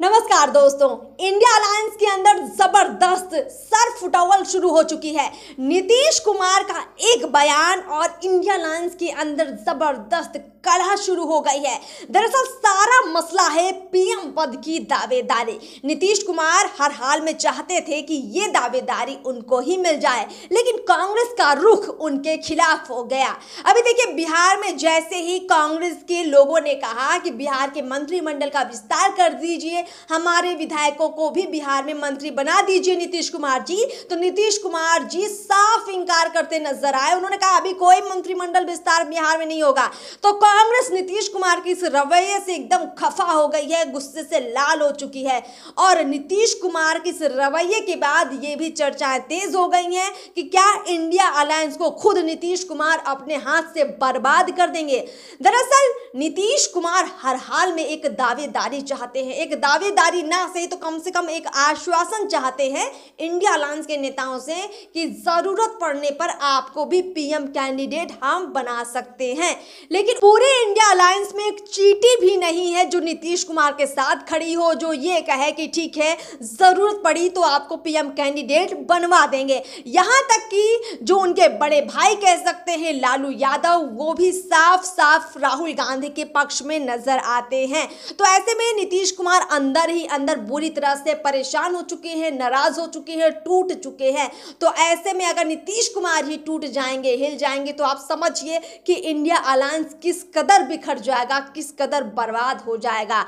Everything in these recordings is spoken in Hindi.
नमस्कार दोस्तों इंडिया अलायंस के अंदर जबरदस्त सर फुटावल शुरू हो चुकी है नीतीश कुमार का एक बयान और इंडिया अलायंस के अंदर जबरदस्त कलह शुरू हो गई है दरअसल सारा मसला है पीएम पद की दावेदारी नीतीश कुमार हर हाल में चाहते थे कि ये दावेदारी उनको ही मिल जाए लेकिन कांग्रेस का रुख उनके खिलाफ हो गया अभी देखिए बिहार में जैसे ही कांग्रेस के लोगों ने कहा कि बिहार के मंत्रिमंडल का विस्तार कर दीजिए हमारे विधायकों को भी बिहार में मंत्री बना दीजिए नीतीश कुमार जी तो नीतीश कुमार जी साफ इंकार करते नजर आए उन्होंने कहा अभी कोई मंत्रिमंडल विस्तार बिहार में नहीं होगा तो कांग्रेस नीतीश कुमार के इस रवैये से एकदम खफा हो गई है गुस्से से लाल हो चुकी है और नीतीश कुमार के इस रवैये के बाद ये भी चर्चाएं तेज हो गई हैं कि क्या इंडिया अलायंस को खुद नीतीश कुमार अपने हाथ से बर्बाद कर देंगे दरअसल नीतीश कुमार हर हाल में एक दावेदारी चाहते हैं एक दावेदारी ना सही तो कम से कम एक आश्वासन चाहते हैं इंडिया अलायंस के नेताओं से कि ज़रूरत पड़ने पर आपको भी पीएम कैंडिडेट हम बना सकते हैं लेकिन पूरे इंडिया अलायंस में एक चीटी भी नहीं है जो नीतीश कुमार के साथ खड़ी हो जो ये कहे कि ठीक है ज़रूरत पड़ी तो आपको पीएम कैंडिडेट बनवा देंगे यहाँ तक कि जो उनके बड़े भाई कह सकते हैं लालू यादव वो भी साफ साफ राहुल गांधी गांधी के पक्ष में नजर आते हैं तो ऐसे में नीतीश कुमार अंदर ही अंदर बुरी तरह से परेशान हो चुके हैं नाराज हो चुके हैं टूट चुके हैं तो ऐसे में अगर नीतीश कुमार ही टूट जाएंगे हिल जाएंगे तो आप समझिए कि इंडिया अलायंस किस कदर बिखर जाएगा किस कदर बर्बाद हो जाएगा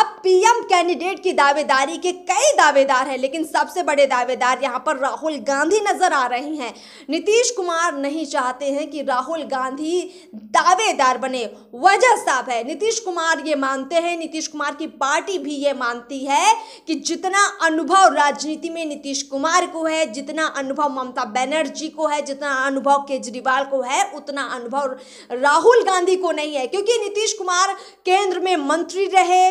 अब पीएम कैंडिडेट की दावेदारी के कई दावेदार हैं लेकिन सबसे बड़े दावेदार यहाँ पर राहुल गांधी नजर आ रहे हैं नीतीश कुमार नहीं चाहते हैं कि राहुल गांधी दावेदार बने वजह साहब है नीतीश कुमार ये मानते हैं नीतीश कुमार की पार्टी भी ये मानती है कि जितना अनुभव राजनीति में नीतीश कुमार को है जितना अनुभव ममता बनर्जी को है जितना अनुभव केजरीवाल को है उतना अनुभव राहुल गांधी को नहीं है क्योंकि नीतीश कुमार केंद्र में मंत्री रहे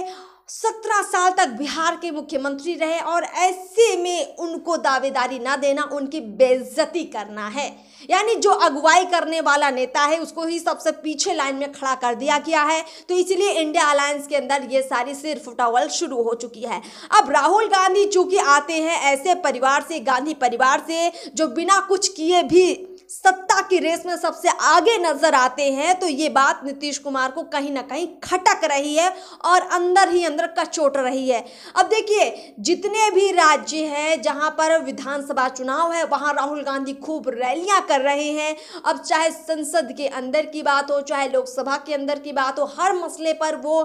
सत्रह साल तक बिहार के मुख्यमंत्री रहे और ऐसे में उनको दावेदारी ना देना उनकी बेइज्जती करना है यानी जो अगुवाई करने वाला नेता है उसको ही सबसे पीछे लाइन में खड़ा कर दिया गया है तो इसलिए इंडिया अलायंस के अंदर ये सारी सिर फुटावल शुरू हो चुकी है अब राहुल गांधी चूंकि आते हैं ऐसे परिवार से गांधी परिवार से जो बिना कुछ किए भी सत्ता सत्ता की रेस में सबसे आगे नजर आते हैं तो ये बात नीतीश कुमार को कहीं ना कहीं खटक रही है और अंदर ही अंदर कचोट रही है अब देखिए जितने भी राज्य हैं जहां पर विधानसभा चुनाव है वहां राहुल गांधी खूब रैलियां कर रहे हैं अब चाहे संसद के अंदर की बात हो चाहे लोकसभा के अंदर की बात हो हर मसले पर वो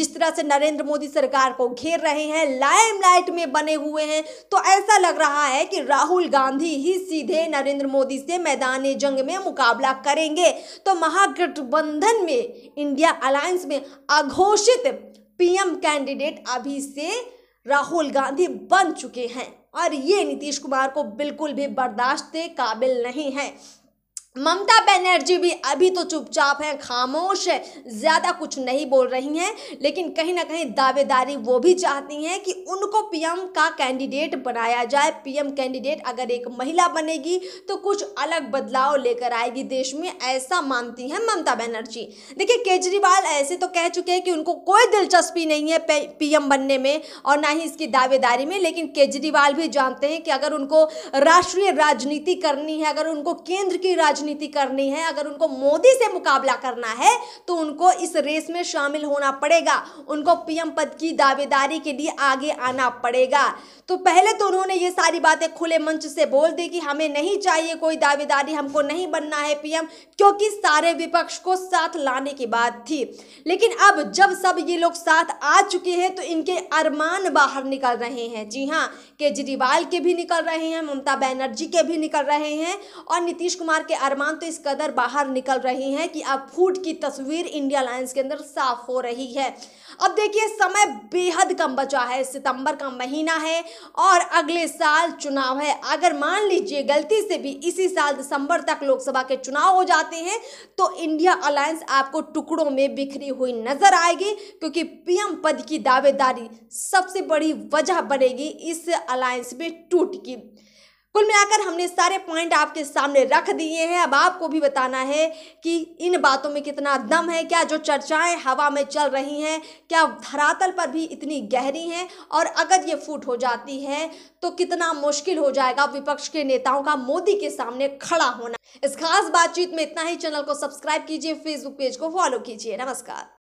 जिस तरह से नरेंद्र मोदी सरकार को घेर रहे हैं लाइट में बने हुए हैं तो ऐसा लग रहा है कि राहुल गांधी ही सीधे नरेंद्र मोदी से मैदान जंग में मुकाबला करेंगे तो महागठबंधन में इंडिया अलायंस में अघोषित पीएम कैंडिडेट अभी से राहुल गांधी बन चुके हैं और ये नीतीश कुमार को बिल्कुल भी बर्दाश्त काबिल नहीं है ममता बनर्जी भी अभी तो चुपचाप हैं खामोश है ज़्यादा कुछ नहीं बोल रही हैं लेकिन कहीं ना कहीं दावेदारी वो भी चाहती हैं कि उनको पीएम का कैंडिडेट बनाया जाए पीएम कैंडिडेट अगर एक महिला बनेगी तो कुछ अलग बदलाव लेकर आएगी देश में ऐसा मानती हैं ममता बनर्जी देखिए केजरीवाल ऐसे तो कह चुके हैं कि उनको कोई दिलचस्पी नहीं है पी बनने में और ना ही इसकी दावेदारी में लेकिन केजरीवाल भी जानते हैं कि अगर उनको राष्ट्रीय राजनीति करनी है अगर उनको केंद्र की राज राजनीति करनी है अगर उनको मोदी से मुकाबला करना है तो उनको इस रेस में शामिल होना पड़ेगा उनको पीएम पद की दावेदारी के लिए आगे आना पड़ेगा तो पहले तो उन्होंने ये सारी बातें खुले मंच से बोल दी कि हमें नहीं चाहिए कोई दावेदारी हमको नहीं बनना है पीएम क्योंकि सारे विपक्ष को साथ लाने की बात थी लेकिन अब जब सब ये लोग साथ आ चुके हैं तो इनके अरमान बाहर निकल रहे हैं जी हाँ केजरीवाल के भी निकल रहे हैं ममता बनर्जी के भी निकल रहे हैं और नीतीश कुमार के अरमान तो इस कदर बाहर निकल रहे हैं कि अब फूड की तस्वीर इंडिया लाइन्स के अंदर साफ हो रही है अब देखिए समय बेहद कम बचा है सितंबर का महीना है और अगले साल चुनाव है अगर मान लीजिए गलती से भी इसी साल दिसंबर तक लोकसभा के चुनाव हो जाते हैं तो इंडिया अलायंस आपको टुकड़ों में बिखरी हुई नजर आएगी क्योंकि पीएम पद की दावेदारी सबसे बड़ी वजह बनेगी इस अलायंस में टूट की कुल मिलाकर हमने सारे पॉइंट आपके सामने रख दिए हैं अब आपको भी बताना है कि इन बातों में कितना दम है क्या जो चर्चाएं हवा में चल रही हैं क्या धरातल पर भी इतनी गहरी हैं और अगर ये फूट हो जाती है तो कितना मुश्किल हो जाएगा विपक्ष के नेताओं का मोदी के सामने खड़ा होना इस खास बातचीत में इतना ही चैनल को सब्सक्राइब कीजिए फेसबुक पेज को फॉलो कीजिए नमस्कार